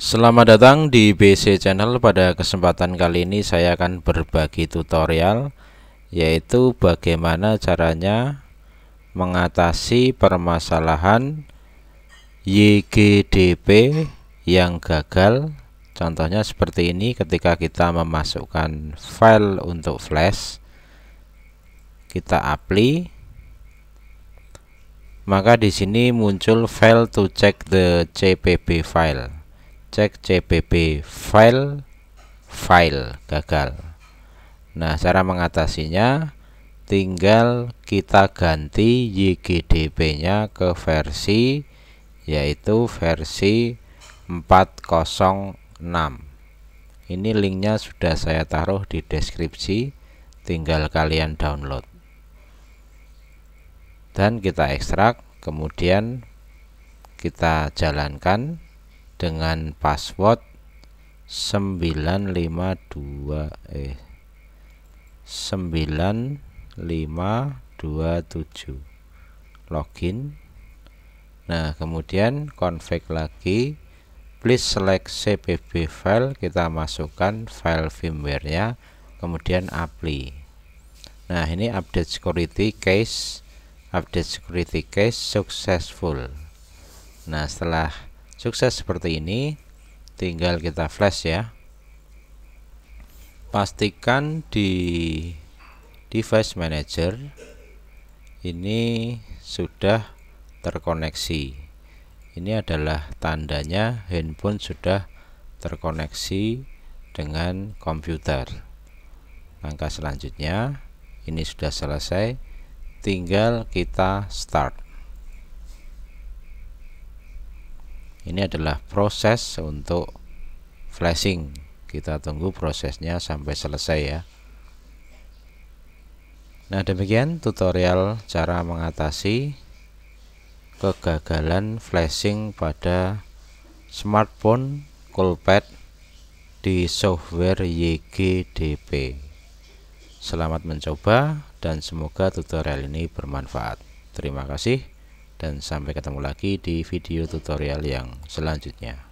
Selamat datang di BC Channel. Pada kesempatan kali ini saya akan berbagi tutorial yaitu bagaimana caranya mengatasi permasalahan YGDP yang gagal. Contohnya seperti ini ketika kita memasukkan file untuk flash kita apply maka di sini muncul file to check the CPP file cek cpp file file gagal nah cara mengatasinya tinggal kita ganti YGDP nya ke versi yaitu versi 406 ini linknya sudah saya taruh di deskripsi tinggal kalian download dan kita ekstrak kemudian kita jalankan dengan password 952 eh 9527 login nah kemudian config lagi please select cpp file kita masukkan file firmware nya kemudian apply nah ini update security case update security case successful nah setelah sukses seperti ini tinggal kita flash ya pastikan di device manager ini sudah terkoneksi ini adalah tandanya handphone sudah terkoneksi dengan komputer langkah selanjutnya ini sudah selesai tinggal kita start ini adalah proses untuk flashing kita tunggu prosesnya sampai selesai ya Nah demikian tutorial cara mengatasi kegagalan flashing pada smartphone Coolpad di software YGDP Selamat mencoba dan semoga tutorial ini bermanfaat Terima kasih dan sampai ketemu lagi di video tutorial yang selanjutnya